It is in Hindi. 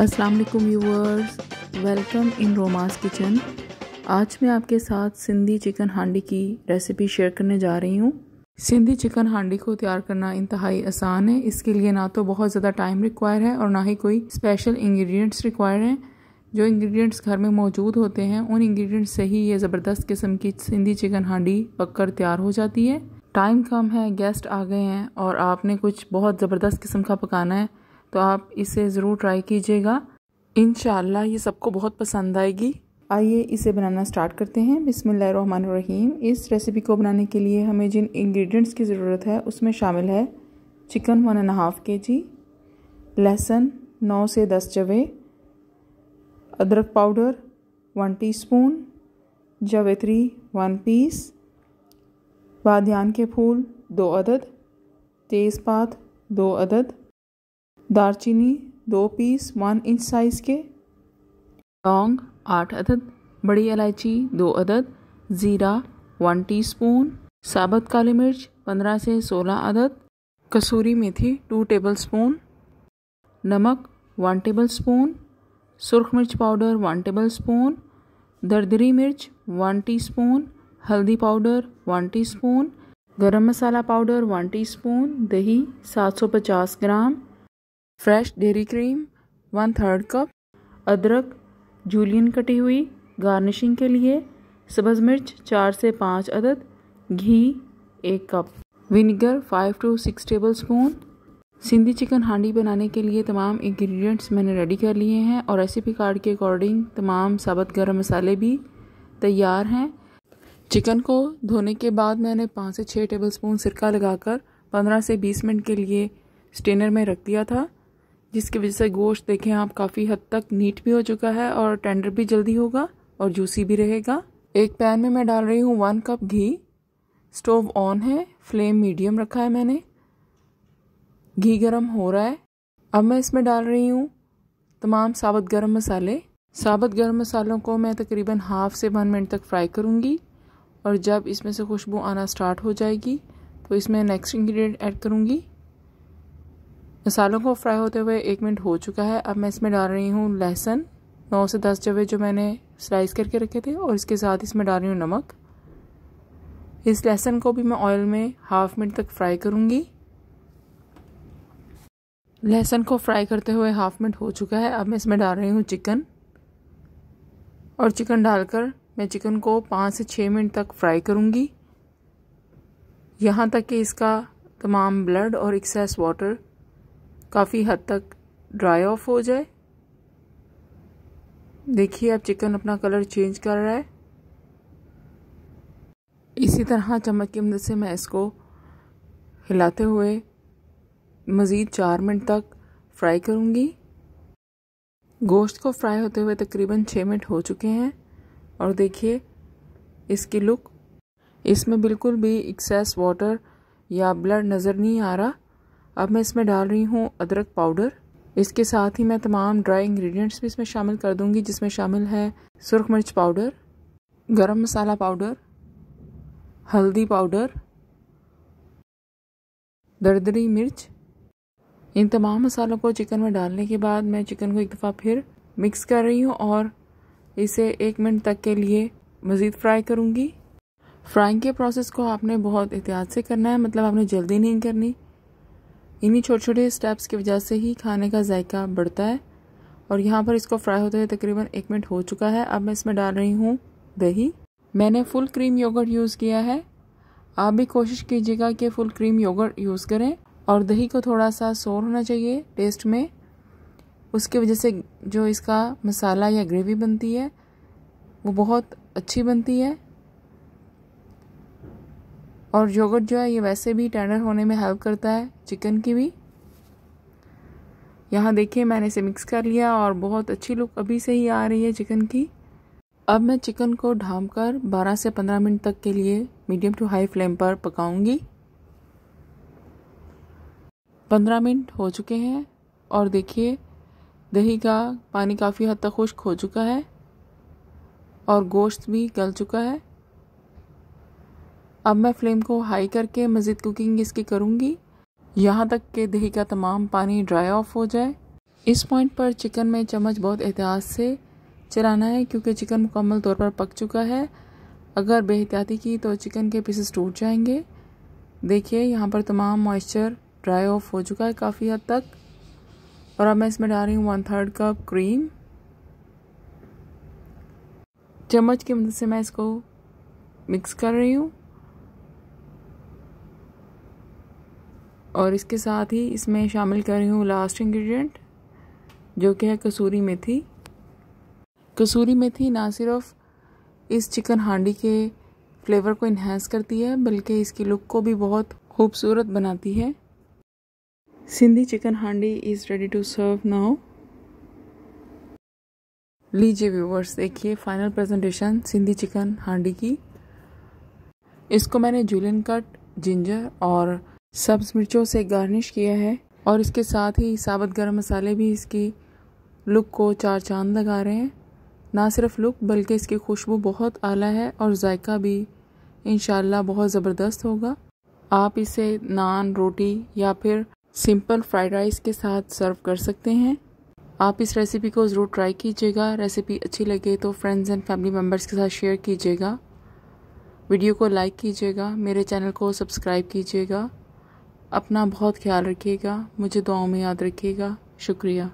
अस्सलाम वालेकुम viewers welcome in Roma's kitchen आज मैं आपके साथ सिंधी चिकन हांडी की रेसिपी शेयर करने जा रही हूँ सिंधी चिकन हांडी को तैयार करना इंतहाई आसान है इसके लिए ना तो बहुत ज़्यादा टाइम रिक्वायर है और ना ही कोई स्पेशल इंग्रेडिएंट्स रिक्वायर हैं जो इंग्रेडिएंट्स घर में मौजूद होते हैं उन इंग्रेडिएंट्स से ही ये ज़बरदस्त किस्म की सिंधी चिकन हांडी पककर तैयार हो जाती है टाइम कम है गेस्ट आ गए हैं और आपने कुछ बहुत ज़बरदस्त किस्म का पकाना है तो आप इसे ज़रूर ट्राई कीजिएगा इन ये सबको बहुत पसंद आएगी आइए इसे बनाना स्टार्ट करते हैं बिसमीम इस रेसिपी को बनाने के लिए हमें जिन इंग्रेडिएंट्स की ज़रूरत है उसमें शामिल है चिकन वन एंड हाफ़ के जी लहसुन नौ से दस जवे अदरक पाउडर वन टीस्पून जवेत्री वन पीस बादियान के फूल दो अदद तेज़पात दो अदद दारचीनी दो पीस वन इंच साइज़ के लौंग आठ अदद बड़ी इलायची दो अदद ज़ीरा वन टीस्पून साबत काली मिर्च पंद्रह से सोलह अदद कसूरी मेथी टू टेबल स्पून नमक वन टेबल स्पून सुरख मिर्च पाउडर वन टेबल स्पून दरदरी मिर्च वन टीस्पून हल्दी पाउडर वन टीस्पून गरम मसाला पाउडर वन टीस्पून दही 750 gram fresh dairy cream one third cup अदरक जूलियन कटी हुई गार्निशिंग के लिए सब्ज़ मिर्च चार से पाँच अदद घी एक cup vinegar five to six tablespoon Sindhi chicken handi बनाने के लिए तमाम इंग्रेडिएंट्स मैंने रेडी कर लिए हैं और रेसिपी कार्ड के अकॉर्डिंग तमाम साबत गर्म मसाले भी तैयार हैं चिकन को धोने के बाद मैंने पाँच से छः टेबल स्पून सिरका लगाकर पंद्रह से बीस मिनट के लिए स्टेनर में रख दिया था जिसकी वजह से गोश्त देखें आप काफ़ी हद तक नीट भी हो चुका है और टेंडर भी जल्दी होगा और जूसी भी रहेगा एक पैन में मैं डाल रही हूँ वन कप घी स्टोव ऑन है फ्लेम मीडियम रखा है मैंने घी गरम हो रहा है अब मैं इसमें डाल रही हूँ तमाम साबुत गरम मसाले साबुत गरम मसालों को मैं तकरीबन हाफ से वन मिनट तक फ्राई करूँगी और जब इसमें से खुशबू आना स्टार्ट हो जाएगी तो इसमें नेक्स्ट इंग्रेडिएंट ऐड करूँगी मसालों को फ्राई होते हुए एक मिनट हो चुका है अब मैं इसमें डाल रही हूँ लहसुन नौ से दस जवे जो मैंने स्लाइस करके रखे थे और इसके साथ इसमें डाल रही हूँ नमक इस लहसुन को भी मैं ऑयल में हाफ मिनट तक फ्राई करूँगी लहसुन को फ्राई करते हुए हाफ मिनट हो चुका है अब मैं इसमें डाल रही हूँ चिकन और चिकन डालकर मैं चिकन को पाँच से छः मिनट तक फ्राई करूँगी यहाँ तक कि इसका तमाम ब्लड और एक्सेस वाटर काफ़ी हद तक ड्राई ऑफ हो जाए देखिए अब चिकन अपना कलर चेंज कर रहा है इसी तरह चम्मच की मदद से मैं इसको हिलाते हुए मज़ीद चार मिनट तक फ्राई करूँगी गोश्त को फ्राई होते हुए तकरीबन छः मिनट हो चुके हैं और देखिए इसकी लुक इसमें बिल्कुल भी एक्सेस वाटर या ब्लड नज़र नहीं आ रहा अब मैं इसमें डाल रही हूँ अदरक पाउडर इसके साथ ही मैं तमाम ड्राई इंग्रेडिएंट्स भी इसमें शामिल कर दूंगी जिसमें शामिल है सुरख मिर्च पाउडर गरम मसाला पाउडर हल्दी पाउडर दरदरी मिर्च इन तमाम मसालों को चिकन में डालने के बाद मैं चिकन को एक दफ़ा फिर मिक्स कर रही हूँ और इसे एक मिनट तक के लिए मज़ीद फ्राई करूँगी फ्राइंग के प्रोसेस को आपने बहुत एहतियात से करना है मतलब आपने जल्दी नहीं करनी इन्हीं छोटे छोटे स्टेप्स की वजह से ही खाने का जायका बढ़ता है और यहाँ पर इसको फ्राई होते हुए तकरीबन एक मिनट हो चुका है अब मैं इसमें डाल रही हूँ दही मैंने फुल क्रीम योगर्ट यूज़ किया है आप भी कोशिश कीजिएगा कि फुल क्रीम योगर्ट यूज़ करें और दही को थोड़ा सा सोर होना चाहिए टेस्ट में उसकी वजह से जो इसका मसाला या ग्रेवी बनती है वो बहुत अच्छी बनती है और योगर्ट जो है ये वैसे भी टेंडर होने में हेल्प करता है चिकन की भी यहाँ देखिए मैंने इसे मिक्स कर लिया और बहुत अच्छी लुक अभी से ही आ रही है चिकन की अब मैं चिकन को ढाम कर 12 से 15 मिनट तक के लिए मीडियम टू हाई फ्लेम पर पकाऊंगी 15 मिनट हो चुके हैं और देखिए दही का पानी काफ़ी हद तक खुश्क हो चुका है और गोश्त भी गल चुका है अब मैं फ्लेम को हाई करके मज़ीद कुकिंग इसकी करूँगी यहाँ तक कि दही का तमाम पानी ड्राई ऑफ हो जाए इस पॉइंट पर चिकन में चम्मच बहुत एहतियात से चलाना है क्योंकि चिकन मुकम्मल तौर पर पक चुका है अगर बेहतियाती की तो चिकन के पीसेस टूट जाएंगे देखिए यहाँ पर तमाम मॉइस्चर ड्राई ऑफ हो चुका है काफ़ी हद तक और अब मैं इसमें डाल रही हूँ वन थर्ड कप क्रीम चम्मच की मदद से मैं इसको मिक्स कर रही हूँ और इसके साथ ही इसमें शामिल कर रही हूँ लास्ट इंग्रेडिएंट जो कि है कसूरी मेथी कसूरी मेथी ना सिर्फ इस चिकन हांडी के फ्लेवर को इन्हेंस करती है बल्कि इसकी लुक को भी बहुत खूबसूरत बनाती है Sindhi chicken handi is ready to serve now लीजिए व्यूवर्स देखिए final presentation Sindhi chicken handi की इसको मैंने जूलियन कट जिंजर और सब्ज़ मिर्चों से गार्निश किया है और इसके साथ ही साबुत गर्म मसाले भी इसकी लुक को चार चांद लगा रहे हैं ना सिर्फ लुक बल्कि इसकी खुशबू बहुत आला है और जायका भी इन बहुत ज़बरदस्त होगा आप इसे नान रोटी या फिर सिंपल फ्राइड राइस के साथ सर्व कर सकते हैं आप इस रेसिपी को ज़रूर ट्राई कीजिएगा रेसिपी अच्छी लगे तो फ्रेंड्स एंड फैमिली मेम्बर्स के साथ शेयर कीजिएगा वीडियो को लाइक कीजिएगा मेरे चैनल को सब्सक्राइब कीजिएगा अपना बहुत ख्याल रखिएगा मुझे दुआओं में याद रखिएगा शुक्रिया